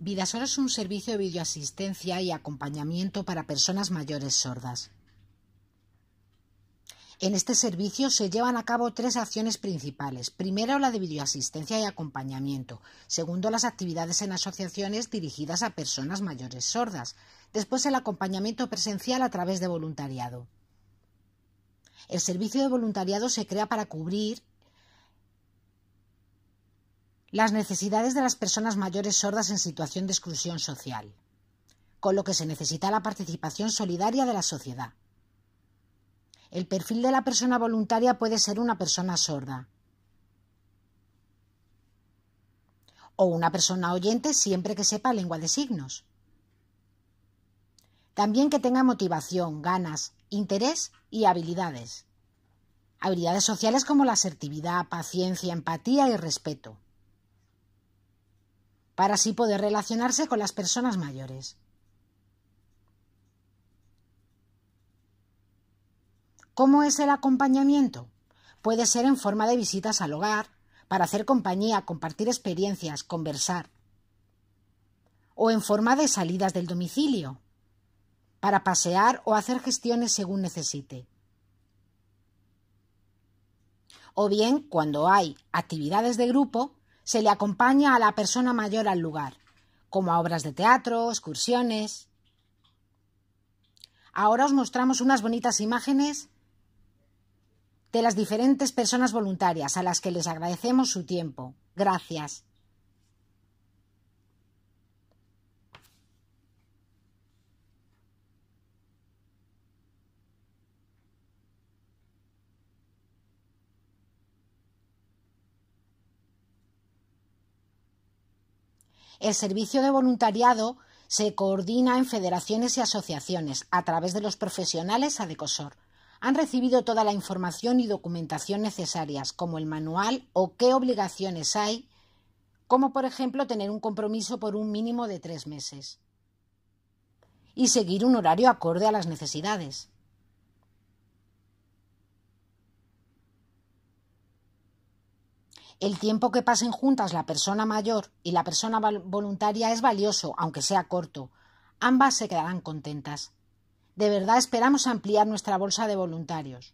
Vidasor es un servicio de videoasistencia y acompañamiento para personas mayores sordas. En este servicio se llevan a cabo tres acciones principales. Primero, la de videoasistencia y acompañamiento. Segundo, las actividades en asociaciones dirigidas a personas mayores sordas. Después, el acompañamiento presencial a través de voluntariado. El servicio de voluntariado se crea para cubrir las necesidades de las personas mayores sordas en situación de exclusión social, con lo que se necesita la participación solidaria de la sociedad. El perfil de la persona voluntaria puede ser una persona sorda o una persona oyente siempre que sepa lengua de signos. También que tenga motivación, ganas, interés y habilidades. Habilidades sociales como la asertividad, paciencia, empatía y respeto para así poder relacionarse con las personas mayores. ¿Cómo es el acompañamiento? Puede ser en forma de visitas al hogar, para hacer compañía, compartir experiencias, conversar, o en forma de salidas del domicilio, para pasear o hacer gestiones según necesite. O bien, cuando hay actividades de grupo, se le acompaña a la persona mayor al lugar, como a obras de teatro, excursiones. Ahora os mostramos unas bonitas imágenes de las diferentes personas voluntarias a las que les agradecemos su tiempo. Gracias. El servicio de voluntariado se coordina en federaciones y asociaciones a través de los profesionales ADECOSOR. Han recibido toda la información y documentación necesarias, como el manual o qué obligaciones hay, como por ejemplo tener un compromiso por un mínimo de tres meses y seguir un horario acorde a las necesidades. El tiempo que pasen juntas la persona mayor y la persona voluntaria es valioso, aunque sea corto. Ambas se quedarán contentas. De verdad esperamos ampliar nuestra bolsa de voluntarios.